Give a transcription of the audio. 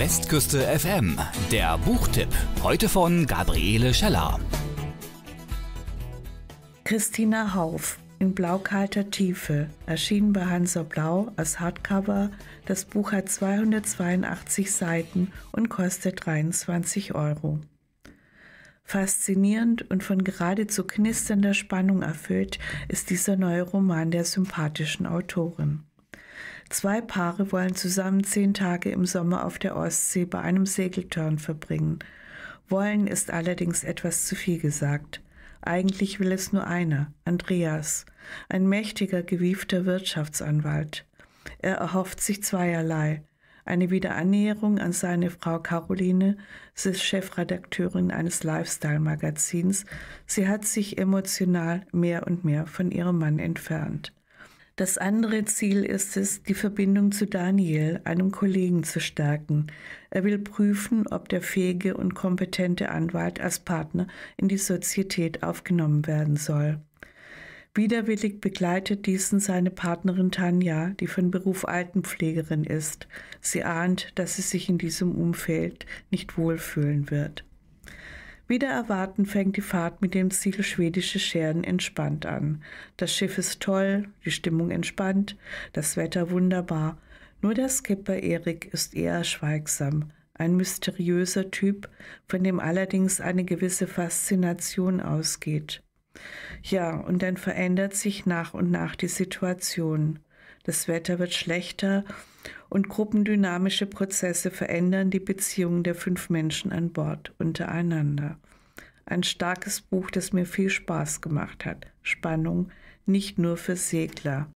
Westküste FM, der Buchtipp. Heute von Gabriele Scheller. Christina Hauf in blaukalter Tiefe, erschienen bei Hansa Blau als Hardcover. Das Buch hat 282 Seiten und kostet 23 Euro. Faszinierend und von geradezu knisternder Spannung erfüllt ist dieser neue Roman der sympathischen Autorin. Zwei Paare wollen zusammen zehn Tage im Sommer auf der Ostsee bei einem Segeltörn verbringen. Wollen ist allerdings etwas zu viel gesagt. Eigentlich will es nur einer, Andreas, ein mächtiger, gewiefter Wirtschaftsanwalt. Er erhofft sich zweierlei. Eine Wiederannäherung an seine Frau Caroline, sie ist Chefredakteurin eines Lifestyle-Magazins. Sie hat sich emotional mehr und mehr von ihrem Mann entfernt. Das andere Ziel ist es, die Verbindung zu Daniel, einem Kollegen, zu stärken. Er will prüfen, ob der fähige und kompetente Anwalt als Partner in die Sozietät aufgenommen werden soll. Widerwillig begleitet diesen seine Partnerin Tanja, die von Beruf Altenpflegerin ist. Sie ahnt, dass sie sich in diesem Umfeld nicht wohlfühlen wird. Wieder Erwarten fängt die Fahrt mit dem Ziel schwedische Scheren entspannt an. Das Schiff ist toll, die Stimmung entspannt, das Wetter wunderbar. Nur der Skipper Erik ist eher schweigsam, ein mysteriöser Typ, von dem allerdings eine gewisse Faszination ausgeht. Ja, und dann verändert sich nach und nach die Situation das Wetter wird schlechter und gruppendynamische Prozesse verändern die Beziehungen der fünf Menschen an Bord untereinander. Ein starkes Buch, das mir viel Spaß gemacht hat. Spannung nicht nur für Segler.